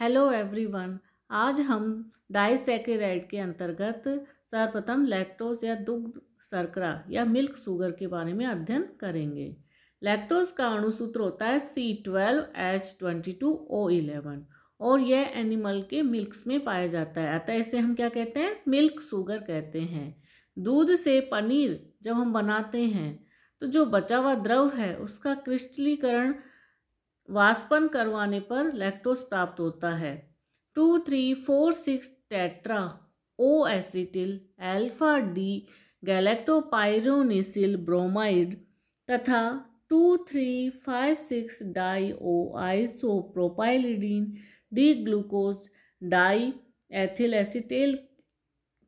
hello everyone आज हम disaccharide के अंतर्गत सर्वप्रथम लैक्टोज या दुग्ध सर्करा या मिल्क सुगर के बारे में अध्ययन करेंगे लैक्टोज का अणुसूत्र होता है C twelve H twenty two O eleven और यह एनिमल के मिल्क्स में पाया जाता है अतः इसे हम क्या कहते हैं मिल्क सुगर कहते हैं दूध से पनीर जब हम बनाते हैं तो जो बचा हुआ द्रव है उसका क्रिस्टलीकरण वास्पन करवाने पर लैक्टोस प्राप्त होता है two three four six tetra O acetyl alpha D galactopyranosyl bromide तथा two three five six di O iso propylidene D glucose di ethyl acetal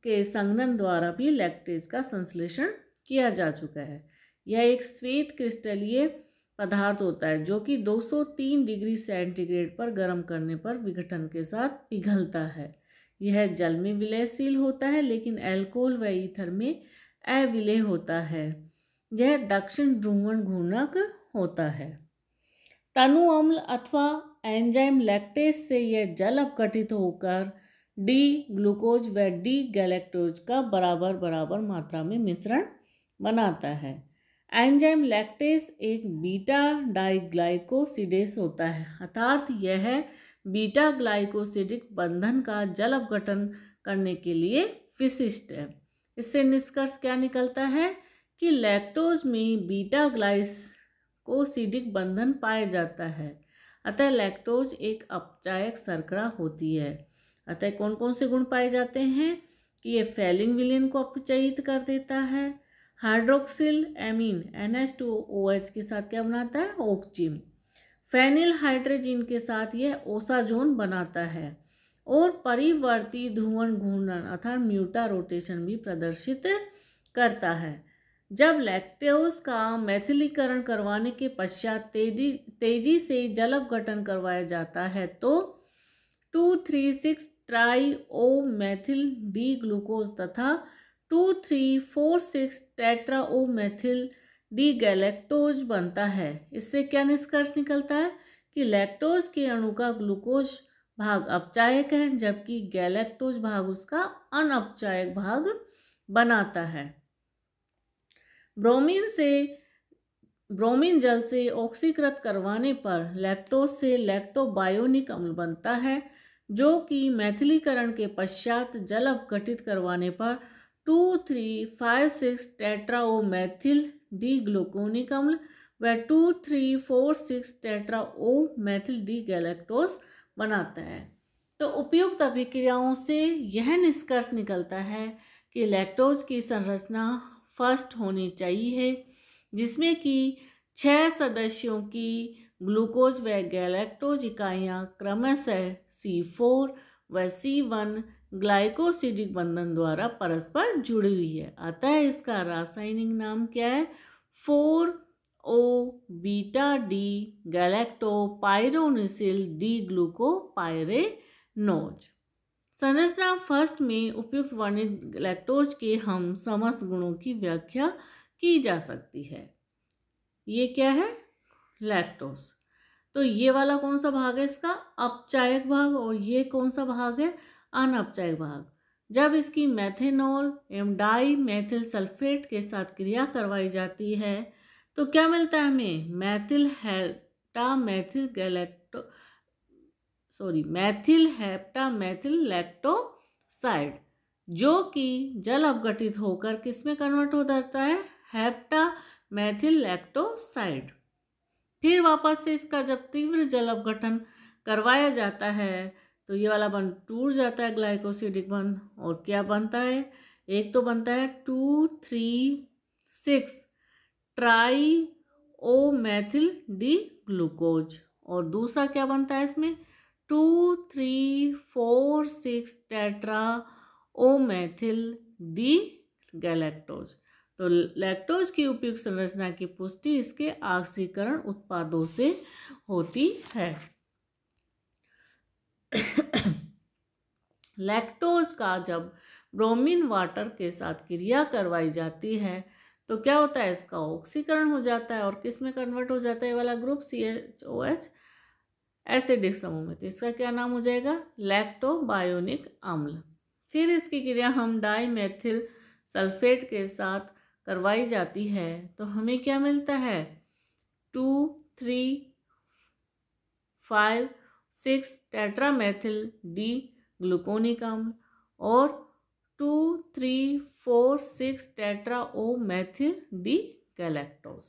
के संघनन द्वारा भी लैक्टेज का संश्लेषण किया जा चुका है यह एक श्वेत क्रिस्टलीय पदार्थ होता है जो कि 203 डिग्री सेंटीग्रेड पर गर्म करने पर विघटन के साथ पिघलता है यह जल में विलयशील होता है लेकिन एल्कोहल व ईथर में अविलय होता है यह दक्षिण ध्रुवण घूर्णक होता है तनु अम्ल अथवा एंजाइम लैक्टेज से यह जल अपघटित होकर डी ग्लूकोज व डी गैलेक्टोज का बराबर बराबर मात्रा में मिश्रण बनाता है एंजाइम लैक्टेस एक बीटा डाइग्लाइकोसिडेस होता है अर्थात यह बीटा ग्लाइकोसिडिक बंधन का जल अपघटन करने के लिए विशिष्ट है इससे निष्कर्ष क्या निकलता है कि लैक्टोज में बीटा ग्लाइकोसिडिक बंधन पाया जाता है अतः लैक्टोज एक अपचायक सरकरा होती है अतः कौन कौन से गुण पाए जाते हैं कि ये फैलिंग विलियन को अपचयित कर देता है hydroxyl amine N H two O H के साथ क्या बनाता है ओक्जिम फेनिल हाइड्रोजिन के साथ यह ओसाजोन बनाता है और परिवर्ती ध्रुवन घूर्णन अर्थात म्यूटा रोटेशन भी प्रदर्शित करता है जब लैक्टेज का मैथिलीकरण करवाने के पश्चात तेजी तेजी से जल अपघटन करवाया जाता है तो two three six tri O methyl D glucose तथा two three four six tetra O methyl D galactose बनता है इससे क्या निष्कर्ष निकलता है कि लैक्टोज के अणु का ग्लूकोज भाग अपचायक है जबकि गैलेक्टोज भाग उसका अनअपचायक भाग बनाता है ब्रोमीन से ब्रोमीन जल से ऑक्सीकृत करवाने पर लैक्टोज से लैक्टोबायोनिक अम्ल बनता है जो कि मैथिलीकरण के पश्चात जल अपघटित करवाने पर two three five six methyl D gluconic अम्ल व two three four six methyl D galactose बनाता है तो उपयुक्त अभिक्रियाओं से यह निष्कर्ष निकलता है कि लैक्टोज की संरचना फर्स्ट होनी चाहिए जिसमें कि छह सदस्यों की ग्लूकोज व गैलेक्टोज इकाइयाँ क्रमशः सी फोर व सी वन ग्लाइकोसिडिक बंधन द्वारा परस्पर जुड़ी हुई है अतः इसका रासायनिक नाम क्या है four O beta D galactopyranosyl D glucopyranose संरचना फर्स्ट में उपयुक्त वर्णित गैलेक्टोज के हम समस्त गुणों की व्याख्या की जा सकती है ये क्या है लैक्टोज तो ये वाला कौन सा भाग है इसका अपचायक भाग और ये कौन सा भाग है अनपचय भाग जब इसकी मैथेनॉल एवं डाई मैथिल सल्फेट के साथ क्रिया करवाई जाती है तो क्या मिलता है हमें methyl hepta methyl galacto sorry methyl hepta methyl lactoside जो कि जल अवगठित होकर किस में कन्वर्ट हो जाता है हेप्टा मैथिल लैक्टोसाइड फिर वापस से इसका जब तीव्र जल अवगठन करवाया जाता है तो ये वाला बंध टूट जाता है ग्लाइकोसिडिक बंध और क्या बनता है एक तो बनता है two three six tri O methyl D glucose और दूसरा क्या बनता है इसमें two three four six tetra O methyl D galactose तो लैक्टोज की उपयुक्त संरचना की पुष्टि इसके आक्सीकरण उत्पादों से होती है लैक्टोज का जब ब्रोमीन वाटर के साथ क्रिया करवाई जाती है तो क्या होता है इसका ऑक्सीकरण हो जाता है और किस में कन्वर्ट हो जाता है वाला group C H O H acidic समूह में तो इसका क्या नाम हो जाएगा लैक्टोबायोनिक अम्ल फिर इसकी क्रिया हम डाईमेथिल सल्फेट के साथ करवाई जाती है तो हमें क्या मिलता है two three five six tetramethyl D gluconic अम्ल और two three four six tetra O methyl D galactose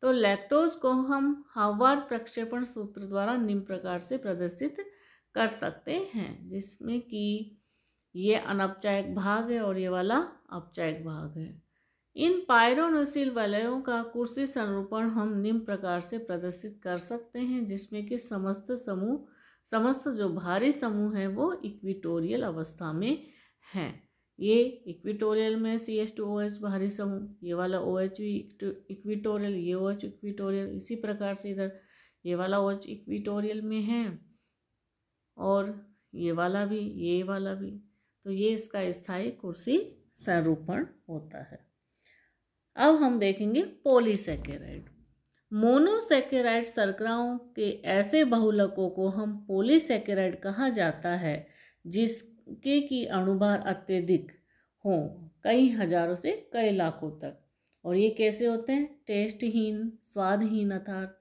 तो लैक्टोज को हम हवार प्रक्षेपण सूत्र द्वारा निम्न प्रकार से प्रदर्शित कर सकते हैं जिसमें कि ये अनौपचारिक भाग है और ये वाला औपचारिक भाग है इन पायरोनोसिल वलयों का कुर्सी संरूपण हम निम्न प्रकार से प्रदर्शित कर सकते हैं जिसमें कि समस्त समूह समस्त जो भारी समूह हैं वो इक्विटोरियल अवस्था में हैं ये इक्विटोरियल में C S two O H भारी समूह ये वाला ओ एच भी इक्विटोरियल ये ओ एच इक्विटोरियल इसी प्रकार से इधर ये वाला ओ एच इक्विटोरियल में है और ये वाला भी ये वाला भी तो ये इसका स्थायी कुर्सी संरूपण होता है अब हम देखेंगे पोलीसेकेराइड मोनोसेकेराइड सर्कराओं के ऐसे बहुलकों को हम पोलीसेकेराइड कहा जाता है जिसके की अणुभार अत्यधिक हों कई हजारों से कई लाखों तक और ये कैसे होते हैं टेस्टहीन स्वादहीन अर्थात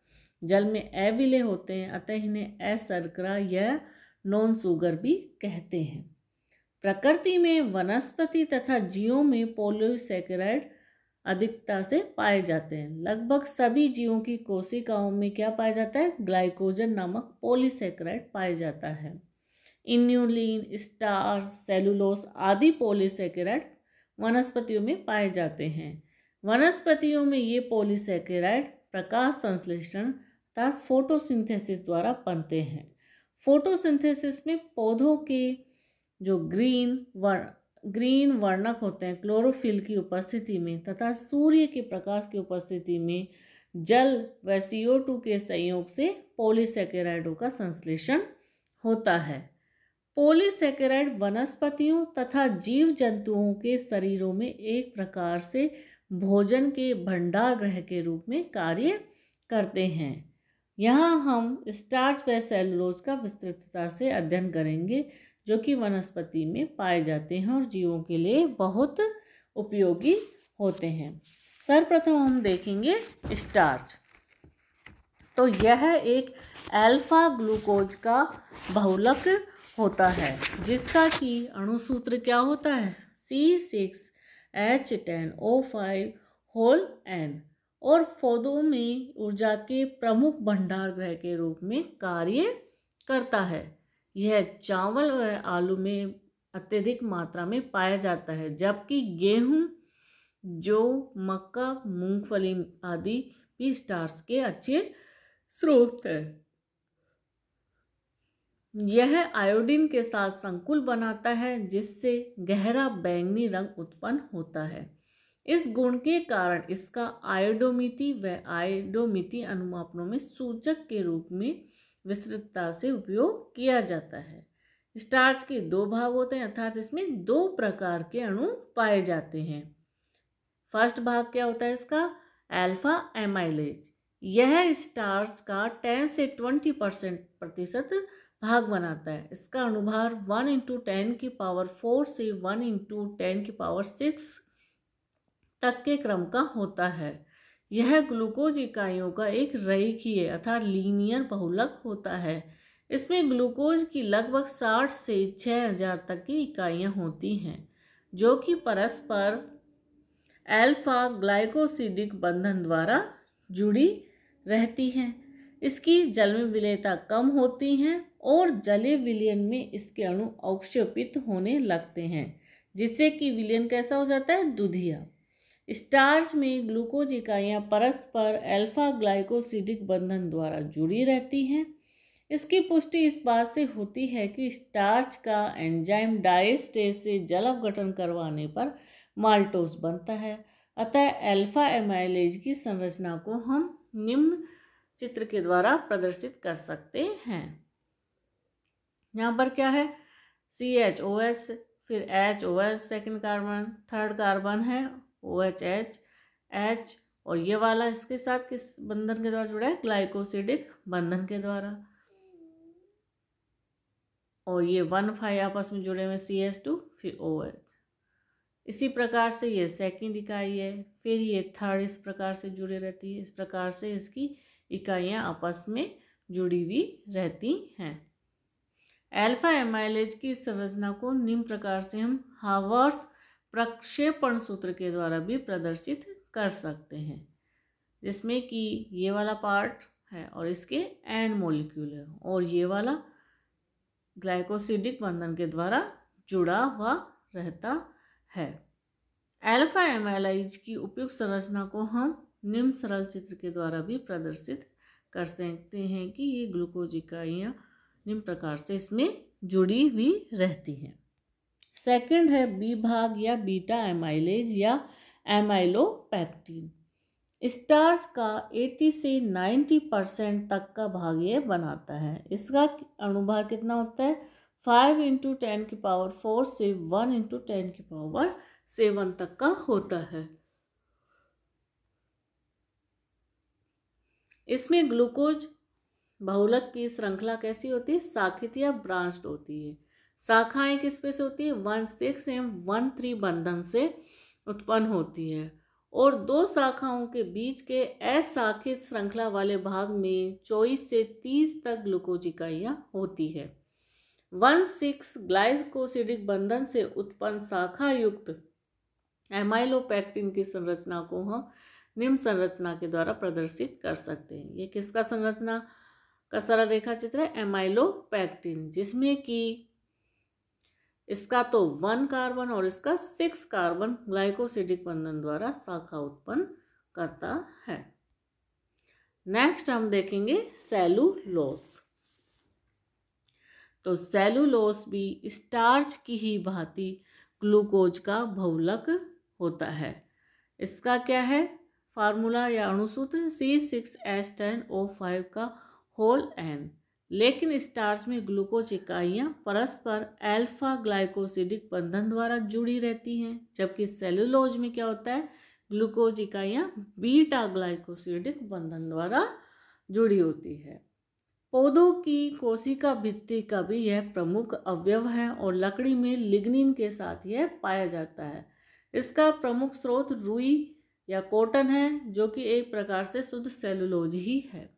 जल में अविलय होते हैं अतः इन्हें असरकरा या नॉन सुगर भी कहते हैं प्रकृति में वनस्पति तथा जीवों में पोलियोसेकेराइड अधिकता से पाए जाते हैं लगभग सभी जीवों की कोशिकाओं में क्या पाया जाता है ग्लाइकोजन नामक पोलीसेक्राइड पाया जाता है इन्यूलिन स्टार सेलुलोस आदि पोलीसेक्राइड वनस्पतियों में पाए जाते हैं वनस्पतियों में ये पोलीसेकेराइड प्रकाश संश्लेषण तथा फोटोसिंथेसिस द्वारा बनते हैं फोटोसिंथेसिस में पौधों के जो ग्रीन वर्ण ग्रीन वर्णक होते हैं क्लोरोफिल की उपस्थिति में तथा सूर्य के प्रकाश की उपस्थिति में जल व सीओ टू के संयोग से पोलीसेकेराइडों का संश्लेषण होता है पोलीसेकेराइड वनस्पतियों तथा जीव जंतुओं के शरीरों में एक प्रकार से भोजन के भंडार ग्रह के रूप में कार्य करते हैं यहाँ हम स्टार्च व सेलुलोज का विस्तृतता से अध्ययन करेंगे जो कि वनस्पति में पाए जाते हैं और जीवों के लिए बहुत उपयोगी होते हैं सर्वप्रथम हम देखेंगे स्टार्च तो यह एक अल्फा ग्लूकोज का बहुलक होता है जिसका कि अणुसूत्र क्या होता है C six H ten O five whole N और पौधों में ऊर्जा के प्रमुख भंडार ग्रह के रूप में कार्य करता है यह चावल व आलू में अत्यधिक मात्रा में पाया जाता है जबकि गेहूं जो मक्का मूंगफली आदि भी स्टार्स के अच्छे स्रोत है यह आयोडीन के साथ संकुल बनाता है जिससे गहरा बैंगनी रंग उत्पन्न होता है इस गुण के कारण इसका आयोडोमिति व आयोडोमिति अनुमापनों में सूचक के रूप में विस्तृतता से उपयोग किया जाता है स्टार्च के दो भाग होते हैं अर्थात इसमें दो प्रकार के अणु पाए जाते हैं फर्स्ट भाग क्या होता है इसका अल्फा एमाइलेज यह स्टार्च का टेन से ट्वेंटी परसेंट प्रतिशत भाग बनाता है इसका अनुभार वन इंटू टेन की पावर फोर से वन इंटू टेन की पावर सिक्स तक के क्रम का होता है यह ग्लूकोज इकाइयों का एक रईकीय अर्थात लीनियर बहुलक होता है इसमें ग्लूकोज की लगभग 60 से 6000 तक की इकाइयाँ होती हैं जो कि परस्पर अल्फा ग्लाइकोसिडिक बंधन द्वारा जुड़ी रहती हैं इसकी जल में विलयता कम होती हैं और जले विलयन में इसके अणु अवक्षेपित होने लगते हैं जिससे कि विलयन कैसा हो जाता है दुधिया स्टार्च में ग्लूकोज इकाइयाँ परस्पर अल्फा ग्लाइकोसिडिक बंधन द्वारा जुड़ी रहती हैं इसकी पुष्टि इस बात से होती है कि स्टार्च का एंजाइम डाइस्टेज से जल अवघटन करवाने पर माल्टोस बनता है अतः अल्फा एमाइलेज की संरचना को हम निम्न चित्र के द्वारा प्रदर्शित कर सकते हैं यहाँ पर क्या है सी एच ओ एस फिर H O S second carbon third carbon है ओ एच एच एच और ये वाला इसके साथ किस बंधन के द्वारा जुड़ा है ग्लाइकोसिडिक बंधन के द्वारा और ये वन फाइव आपस में जुड़े हुए सी एस टू फिर ओ एच इसी प्रकार से ये सेकंड इकाई है फिर ये थर्ड इस प्रकार से जुड़े रहती है इस प्रकार से इसकी इकाइयाँ आपस में जुड़ी हुई रहती हैं अल्फा एमाइलेज की संरचना को निम्न प्रकार से हम हावर्थ प्रक्षेपण सूत्र के द्वारा भी प्रदर्शित कर सकते हैं जिसमें कि ये वाला पार्ट है और इसके एन मोलिक्यूल है और ये वाला ग्लाइकोसिडिक बंधन के द्वारा जुड़ा हुआ रहता है एल्फा एमाइलाइज की उपयुक्त संरचना को हम निम्न सरल चित्र के द्वारा भी प्रदर्शित कर सकते हैं कि ये ग्लूकोज इकाइयाँ निम्न प्रकार से इसमें जुड़ी हुई रहती हैं सेकंड है बी भाग या बीटा एमाइलेज या एमाइलोपैक्टीन स्टार्स का 80 से 90 परसेंट तक का भाग ये बनाता है इसका अनुभाग कितना होता है फाइव इंटू टेन की पावर फोर से वन इंटू टेन की पावर सेवन तक का होता है इसमें ग्लूकोज बहुलक की श्रृंखला कैसी होती है साखित या ब्रांच्ड होती है शाखाएं किस पे से होती है वन सिक्स एवं वन थ्री बंधन से उत्पन्न होती है और दो शाखाओं के बीच के अशाखित श्रृंखला वाले भाग में चौबीस से तीस तक ग्लूकोज इकाइयाँ होती है वन सिक्स ग्लाइकोसिडिक बंधन से उत्पन्न शाखा युक्त एमाइलोपैक्टिन की संरचना को हम निम्न संरचना के द्वारा प्रदर्शित कर सकते हैं ये किसका संरचना का सारा रेखा चित्र है एमाइलोपैक्टिन जिसमें कि इसका तो वन कार्बन और इसका सिक्स कार्बन ग्लाइकोसिडिक बंधन द्वारा शाखा उत्पन्न करता है नेक्स्ट हम देखेंगे सेलुलोस तो सेलुलोस भी स्टार्च की ही भांति ग्लूकोज का बहुलक होता है इसका क्या है फार्मूला या अणुसूत्र C six S ten O five का होल एन लेकिन स्टार्च में ग्लूकोज इकाइयाँ परस्पर अल्फा ग्लाइकोसिडिक बंधन द्वारा जुड़ी रहती हैं जबकि सेलुलोज में क्या होता है ग्लूकोज इकाइयाँ बीटा ग्लाइकोसिडिक बंधन द्वारा जुड़ी होती है पौधों की कोशिका भित्ति का भी यह प्रमुख अवयव है और लकड़ी में लिग्निन के साथ यह पाया जाता है इसका प्रमुख स्रोत रुई या कॉटन है जो कि एक प्रकार से शुद्ध सेलुलोज ही है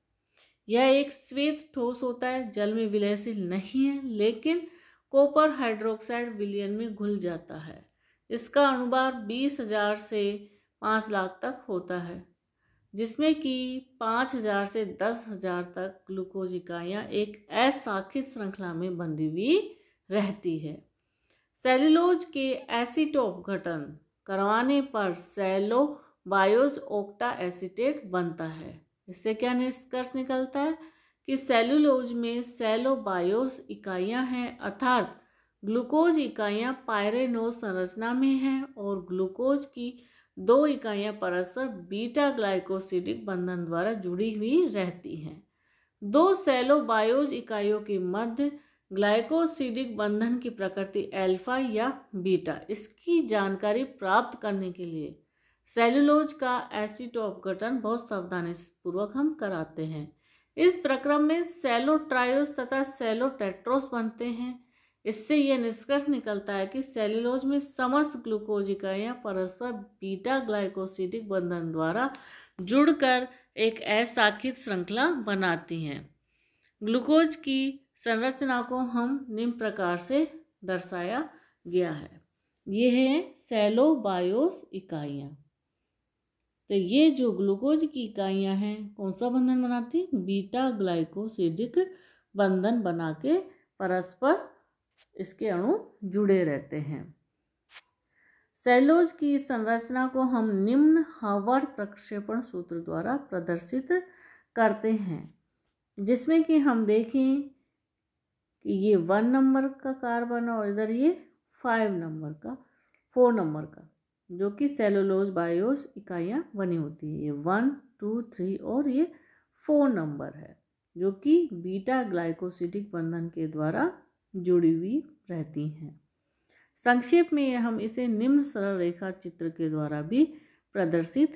यह एक श्वेत ठोस होता है जल में विलयशील नहीं है लेकिन कॉपर हाइड्रोक्साइड विलियन में घुल जाता है इसका अनुभार बीस हजार से पाँच लाख तक होता है जिसमें कि पाँच हजार से दस हजार तक ग्लूकोज इकाइयाँ एक असाखित श्रृंखला में बंधी हुई रहती है सेल्यूलोज के एसिटोप घटन करवाने पर सेलो बायोज ओक्टा एसिटेट बनता है इससे क्या निष्कर्ष निकलता है कि सेलुलोज में सेलोबायोस इकाइयाँ हैं अर्थात ग्लूकोज इकाइयाँ पायरेनोज संरचना में हैं और ग्लूकोज की दो इकाइयाँ परस्पर बीटा ग्लाइकोसिडिक बंधन द्वारा जुड़ी हुई रहती हैं दो सेलोबायोज इकाइयों के मध्य ग्लाइकोसिडिक बंधन की प्रकृति अल्फा या बीटा इसकी जानकारी प्राप्त करने के लिए सेलुलोज का एसिड अपघटन बहुत सावधानी पूर्वक हम कराते हैं इस प्रक्रम में सेलोट्रायोस तथा सेलोटेट्रोस बनते हैं इससे यह निष्कर्ष निकलता है कि सेलुलोज में समस्त ग्लूकोज इकाइयाँ परस्पर बीटा ग्लाइकोसिडिक बंधन द्वारा जुड़कर एक असाखित श्रृंखला बनाती हैं ग्लूकोज की संरचना को हम निम्न प्रकार से दर्शाया गया है ये है सेलोबायोस इकाइयाँ तो ये जो ग्लूकोज की इकाइयाँ हैं कौन सा बंधन बनाती बीटा ग्लाइकोसिडिक बंधन बना के परस्पर इसके अणु जुड़े रहते हैं सेलोज की संरचना को हम निम्न हावर प्रक्षेपण सूत्र द्वारा प्रदर्शित करते हैं जिसमें कि हम देखें कि ये वन नंबर का कार्बन और इधर ये फाइव नंबर का फोर नंबर का जो कि सेलोलोज बायोस इकाइयाँ बनी होती है ये वन टू थ्री और ये फोर नंबर है जो कि बीटा ग्लाइकोसिटिक बंधन के द्वारा जुड़ी हुई रहती हैं संक्षेप में हम इसे निम्न सरल रेखा चित्र के द्वारा भी प्रदर्शित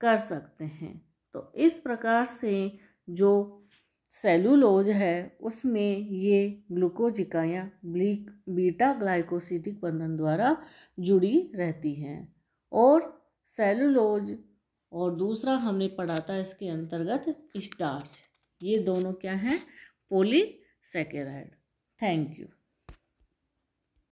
कर सकते हैं तो इस प्रकार से जो सेलुलोज है उसमें ये ग्लूकोज इकाइयाँ ब्लीक बीटा ग्लाइकोसिटिक बंधन द्वारा जुड़ी रहती हैं और सेलुलोज और दूसरा हमने पढ़ा था इसके अंतर्गत स्टार्च ये दोनों क्या हैं सेकेराइड थैंक यू